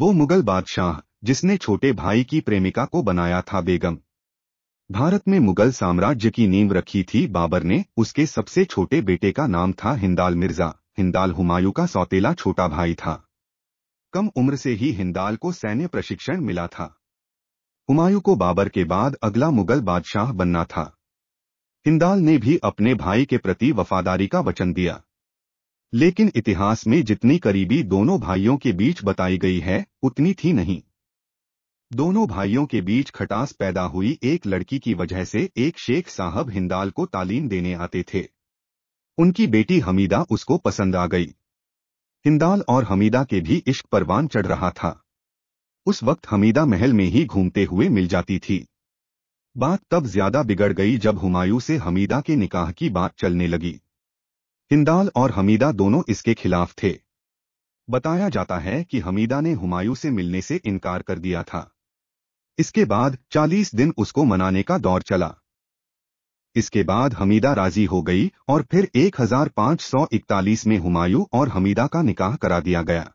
वो मुगल बादशाह जिसने छोटे भाई की प्रेमिका को बनाया था बेगम भारत में मुगल साम्राज्य की नींव रखी थी बाबर ने उसके सबसे छोटे बेटे का नाम था हिंदाल मिर्जा हिंदाल हुमायूं का सौतेला छोटा भाई था कम उम्र से ही हिंदाल को सैन्य प्रशिक्षण मिला था हुमायूं को बाबर के बाद अगला मुगल बादशाह बनना था हिंदाल ने भी अपने भाई के प्रति वफादारी का वचन दिया लेकिन इतिहास में जितनी करीबी दोनों भाइयों के बीच बताई गई है उतनी थी नहीं दोनों भाइयों के बीच खटास पैदा हुई एक लड़की की वजह से एक शेख साहब हिंदाल को तालीम देने आते थे उनकी बेटी हमीदा उसको पसंद आ गई हिंदाल और हमीदा के भी इश्क परवान चढ़ रहा था उस वक्त हमीदा महल में ही घूमते हुए मिल जाती थी बात तब ज्यादा बिगड़ गई जब हुमायूं से हमीदा के निकाह की बात चलने लगी हिंदाल और हमीदा दोनों इसके खिलाफ थे बताया जाता है कि हमीदा ने हुमायूं से मिलने से इनकार कर दिया था इसके बाद 40 दिन उसको मनाने का दौर चला इसके बाद हमीदा राजी हो गई और फिर 1541 में हुमायूं और हमीदा का निकाह करा दिया गया